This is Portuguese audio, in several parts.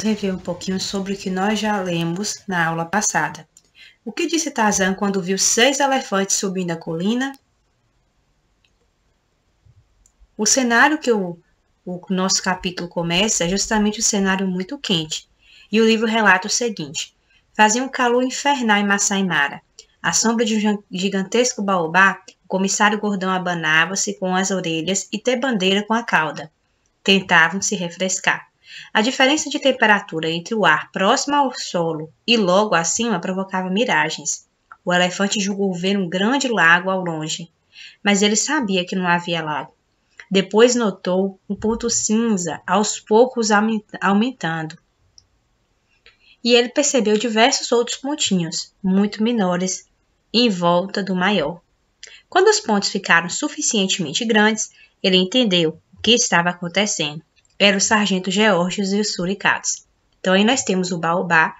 rever um pouquinho sobre o que nós já lemos na aula passada. O que disse Tarzan quando viu seis elefantes subindo a colina? O cenário que o, o nosso capítulo começa é justamente um cenário muito quente. E o livro relata o seguinte: fazia um calor infernal em Masai Mara. À sombra de um gigantesco baobá, o comissário Gordão abanava-se com as orelhas e Tebandeira com a cauda. Tentavam se refrescar. A diferença de temperatura entre o ar próximo ao solo e logo acima provocava miragens. O elefante julgou ver um grande lago ao longe, mas ele sabia que não havia lago. Depois notou um ponto cinza, aos poucos aumentando. E ele percebeu diversos outros pontinhos, muito menores, em volta do maior. Quando os pontos ficaram suficientemente grandes, ele entendeu o que estava acontecendo era o sargento geórgios e os suricatos. Então, aí nós temos o baobá,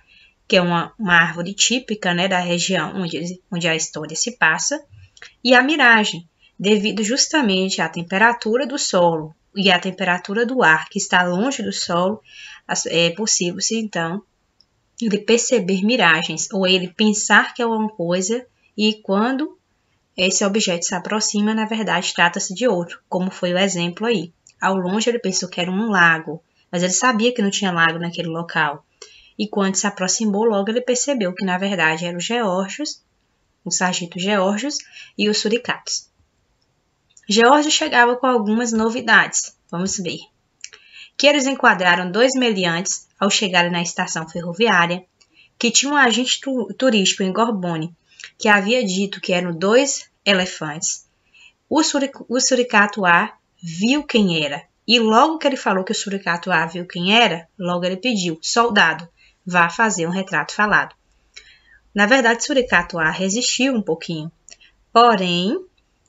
que é uma, uma árvore típica né, da região onde, onde a história se passa, e a miragem, devido justamente à temperatura do solo e à temperatura do ar que está longe do solo, é possível se então ele perceber miragens ou ele pensar que é uma coisa e quando esse objeto se aproxima, na verdade trata-se de outro, como foi o exemplo aí. Ao longe ele pensou que era um lago, mas ele sabia que não tinha lago naquele local. E quando se aproximou, logo ele percebeu que na verdade eram os Georgios, o sargento Georgios e os suricatos. George chegava com algumas novidades, vamos ver. Que eles enquadraram dois meliantes ao chegarem na estação ferroviária, que tinha um agente tu turístico em Gorbone, que havia dito que eram dois elefantes, o, suric o suricato A viu quem era. E logo que ele falou que o suricato A viu quem era, logo ele pediu: soldado, vá fazer um retrato falado. Na verdade, suricato A resistiu um pouquinho, porém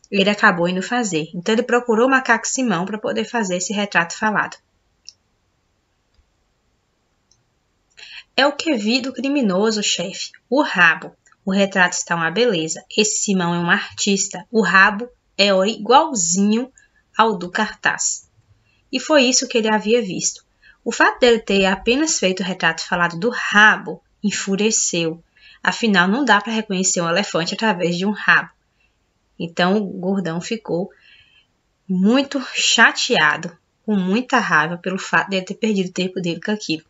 ele acabou indo fazer. Então ele procurou o macaco Simão para poder fazer esse retrato falado. É o que vi do criminoso, chefe. O rabo. O retrato está uma beleza. Esse Simão é um artista. O rabo é igualzinho ao do cartaz. E foi isso que ele havia visto. O fato dele ter apenas feito o retrato falado do rabo enfureceu. Afinal, não dá para reconhecer um elefante através de um rabo. Então, o gordão ficou muito chateado, com muita raiva pelo fato de ele ter perdido o tempo dele com aquilo.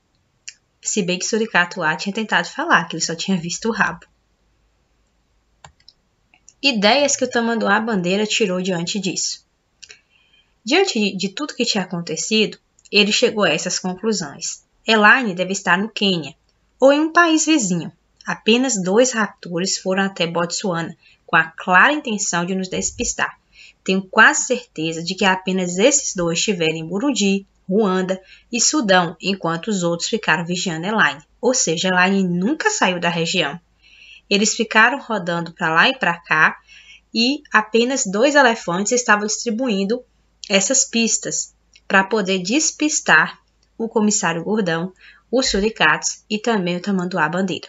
Se bem que Suricato A tinha tentado falar que ele só tinha visto o rabo. Ideias que o Tamanduá Bandeira tirou diante disso. Diante de tudo que tinha acontecido, ele chegou a essas conclusões. Elaine deve estar no Quênia ou em um país vizinho. Apenas dois raptores foram até Botsuana com a clara intenção de nos despistar. Tenho quase certeza de que apenas esses dois estiveram em Burundi, Ruanda e Sudão, enquanto os outros ficaram vigiando Elaine. Ou seja, Elaine nunca saiu da região. Eles ficaram rodando para lá e para cá e apenas dois elefantes estavam distribuindo essas pistas para poder despistar o comissário Gordão, os suricatos e também o tamanduá Bandeira.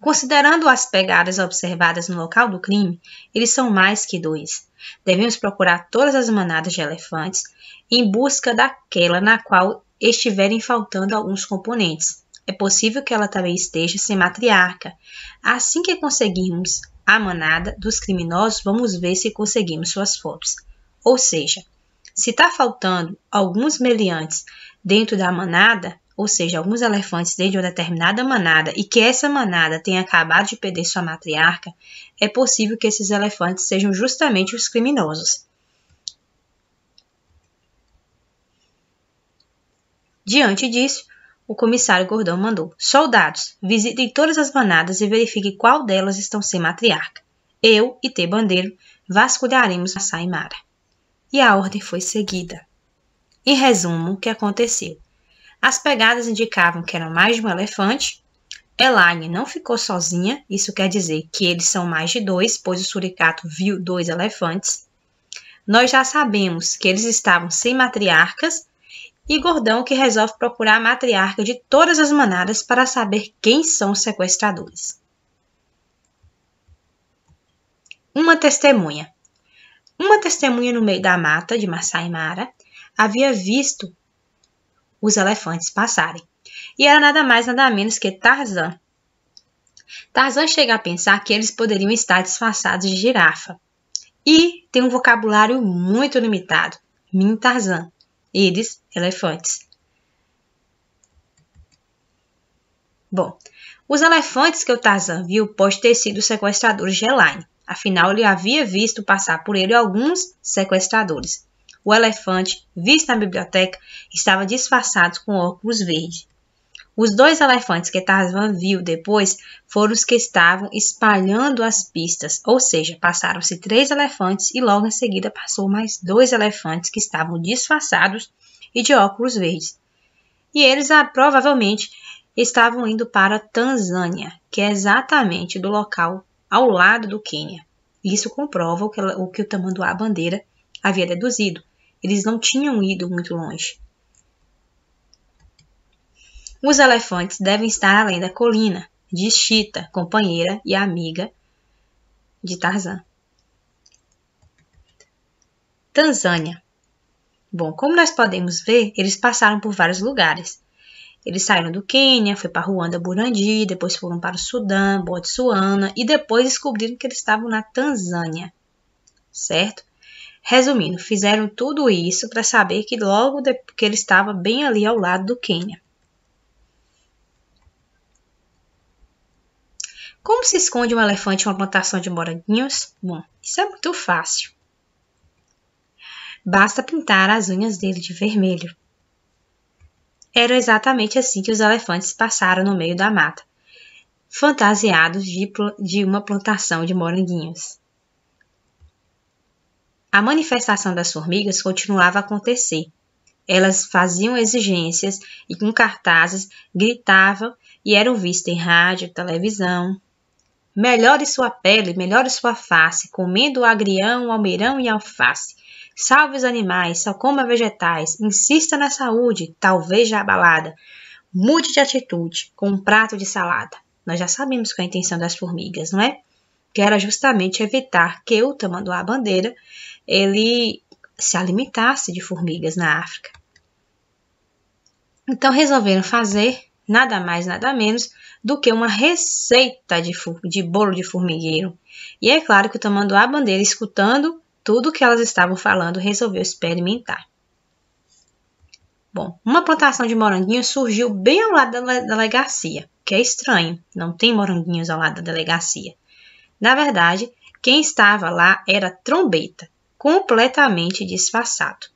Considerando as pegadas observadas no local do crime, eles são mais que dois. Devemos procurar todas as manadas de elefantes em busca daquela na qual estiverem faltando alguns componentes. É possível que ela também esteja sem matriarca. Assim que conseguirmos a manada dos criminosos, vamos ver se conseguimos suas fotos. Ou seja, se está faltando alguns meliantes dentro da manada, ou seja, alguns elefantes dentro de uma determinada manada, e que essa manada tenha acabado de perder sua matriarca, é possível que esses elefantes sejam justamente os criminosos. Diante disso, o comissário Gordão mandou: Soldados, visitem todas as manadas e verifiquem qual delas estão sem matriarca. Eu e T. Bandeiro vasculharemos a Saimara. E a ordem foi seguida. Em resumo, o que aconteceu? As pegadas indicavam que eram mais de um elefante. Elaine não ficou sozinha, isso quer dizer que eles são mais de dois, pois o suricato viu dois elefantes. Nós já sabemos que eles estavam sem matriarcas e Gordão que resolve procurar a matriarca de todas as manadas para saber quem são os sequestradores. Uma testemunha. Uma testemunha no meio da mata de Masai Mara havia visto os elefantes passarem. E era nada mais nada menos que Tarzan. Tarzan chega a pensar que eles poderiam estar disfarçados de girafa. E tem um vocabulário muito limitado. Min Tarzan. Eles, elefantes. Bom, os elefantes que o Tarzan viu pode ter sido sequestradores de Elaine. Afinal, ele havia visto passar por ele alguns sequestradores. O elefante, visto na biblioteca, estava disfarçado com óculos verdes. Os dois elefantes que Tarzan viu depois foram os que estavam espalhando as pistas, ou seja, passaram-se três elefantes e logo em seguida passou mais dois elefantes que estavam disfarçados e de óculos verdes. E eles ah, provavelmente estavam indo para Tanzânia, que é exatamente do local ao lado do Quênia. Isso comprova o que, o, que o Tamanduá Bandeira havia deduzido. Eles não tinham ido muito longe. Os elefantes devem estar além da colina, diz Chita, companheira e amiga de Tarzan. Tanzânia. Bom, como nós podemos ver, eles passaram por vários lugares. Eles saíram do Quênia, foi para Ruanda, Burundi, depois foram para o Sudão, Botsuana e depois descobriram que eles estavam na Tanzânia. Certo? Resumindo, fizeram tudo isso para saber que logo que ele estava bem ali ao lado do Quênia. Como se esconde um elefante em uma plantação de moranguinhos? Bom, isso é muito fácil. Basta pintar as unhas dele de vermelho. Era exatamente assim que os elefantes passaram no meio da mata, fantasiados de, de uma plantação de moranguinhos. A manifestação das formigas continuava a acontecer. Elas faziam exigências e com cartazes gritavam e eram vistas em rádio, televisão, Melhore sua pele, melhore sua face, comendo agrião, almeirão e alface. Salve os animais, só coma vegetais, insista na saúde, talvez já abalada. Mude de atitude com um prato de salada. Nós já sabemos qual é a intenção das formigas, não é? Que era justamente evitar que o tamanduá bandeira ele se alimentasse de formigas na África. Então resolveram fazer nada mais, nada menos do que uma receita de, de bolo de formigueiro. E é claro que o tamanduá bandeira, escutando tudo que elas estavam falando, resolveu experimentar. Bom, uma plantação de moranguinhos surgiu bem ao lado da delegacia, que é estranho, não tem moranguinhos ao lado da delegacia. Na verdade, quem estava lá era Trombeta, completamente disfarçado.